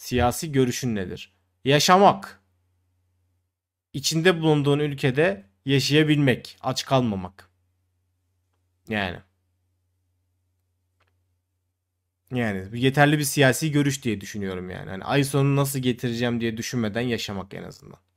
Siyasi görüşün nedir? Yaşamak. İçinde bulunduğun ülkede yaşayabilmek, aç kalmamak. Yani. Yani yeterli bir siyasi görüş diye düşünüyorum yani. Hani ay sonu nasıl getireceğim diye düşünmeden yaşamak en azından.